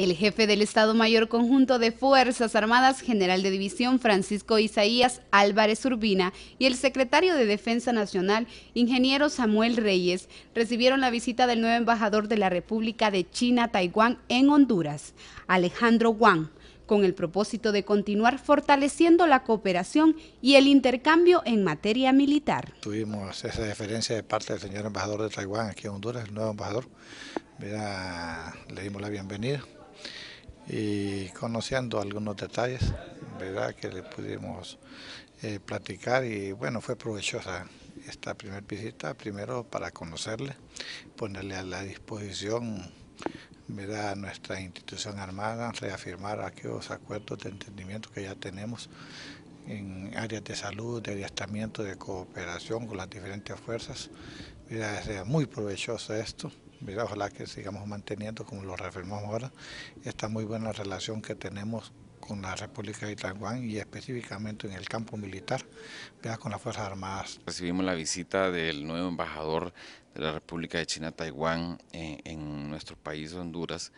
El jefe del Estado Mayor Conjunto de Fuerzas Armadas, general de división Francisco Isaías Álvarez Urbina, y el secretario de Defensa Nacional, ingeniero Samuel Reyes, recibieron la visita del nuevo embajador de la República de China, Taiwán, en Honduras, Alejandro Wang, con el propósito de continuar fortaleciendo la cooperación y el intercambio en materia militar. Tuvimos esa deferencia de parte del señor embajador de Taiwán aquí en Honduras, el nuevo embajador. le dimos la bienvenida y conociendo algunos detalles, ¿verdad? Que le pudimos eh, platicar y bueno, fue provechosa esta primera visita, primero para conocerle, ponerle a la disposición ¿verdad? nuestra institución armada, reafirmar aquellos acuerdos de entendimiento que ya tenemos en áreas de salud, de adiestramiento, de cooperación con las diferentes fuerzas. mira Es eh, muy provechoso esto ojalá que sigamos manteniendo, como lo reafirmamos ahora, esta muy buena relación que tenemos con la República de Taiwán y específicamente en el campo militar, vea con las Fuerzas Armadas. Recibimos la visita del nuevo embajador de la República de China Taiwán eh, en, nuestro país, Honduras,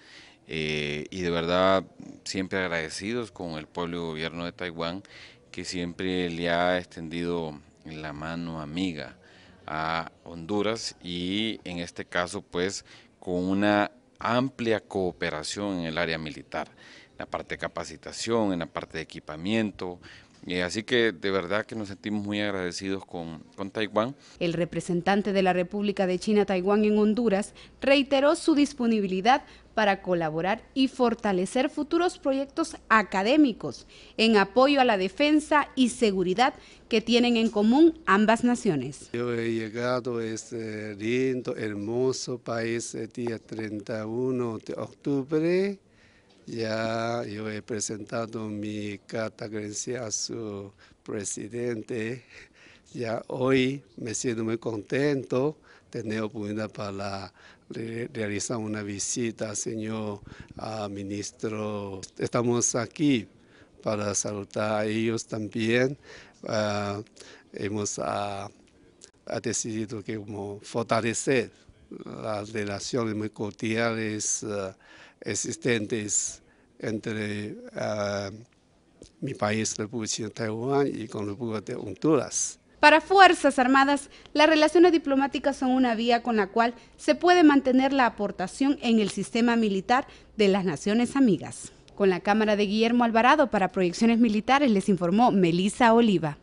eh, y de verdad siempre agradecidos con el pueblo y gobierno de Taiwán, que siempre le ha extendido la mano amiga a Honduras y en este caso pues con una amplia cooperación en el área militar, en la parte de capacitación, en la parte de equipamiento, eh, así que de verdad que nos sentimos muy agradecidos con, con Taiwán. El representante de la República de China-Taiwán en Honduras reiteró su disponibilidad para colaborar y fortalecer futuros proyectos académicos en apoyo a la defensa y seguridad que tienen en común ambas naciones. Yo he llegado a este lindo, hermoso país el día 31 de octubre ya yo he presentado mi carta a su presidente. Ya hoy me siento muy contento de tener oportunidad para realizar una visita, señor ministro. Estamos aquí para saludar a ellos también. Ah, hemos ah, decidido que como fortalecer las relaciones muy cordiales ah, existentes este entre ah, mi país, República de Taiwán, y con República de Honduras. Para Fuerzas Armadas, las relaciones diplomáticas son una vía con la cual se puede mantener la aportación en el sistema militar de las naciones amigas. Con la cámara de Guillermo Alvarado para Proyecciones Militares les informó Melisa Oliva.